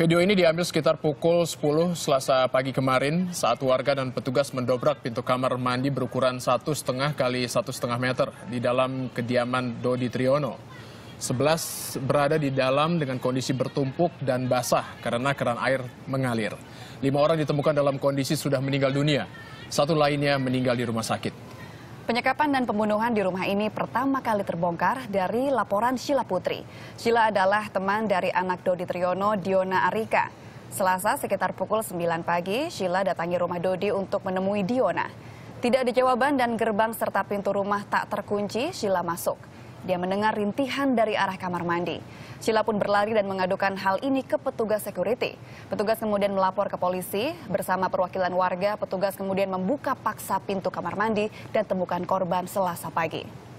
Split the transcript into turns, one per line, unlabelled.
Video ini diambil sekitar pukul 10 selasa pagi kemarin saat warga dan petugas mendobrak pintu kamar mandi berukuran satu setengah kali satu meter di dalam kediaman Dodi Triyono. 11 berada di dalam dengan kondisi bertumpuk dan basah karena keran air mengalir. Lima orang ditemukan dalam kondisi sudah meninggal dunia. Satu lainnya meninggal di rumah sakit.
Penyekapan dan pembunuhan di rumah ini pertama kali terbongkar dari laporan Sheila Putri. Sheila adalah teman dari anak Dodi Triyono, Diona Arika. Selasa sekitar pukul 9 pagi, Sheila datangi rumah Dodi untuk menemui Diona. Tidak ada jawaban dan gerbang serta pintu rumah tak terkunci, Sheila masuk. Dia mendengar rintihan dari arah kamar mandi. Sheila pun berlari dan mengadukan hal ini ke petugas security. Petugas kemudian melapor ke polisi. Bersama perwakilan warga, petugas kemudian membuka paksa pintu kamar mandi dan temukan korban selasa pagi.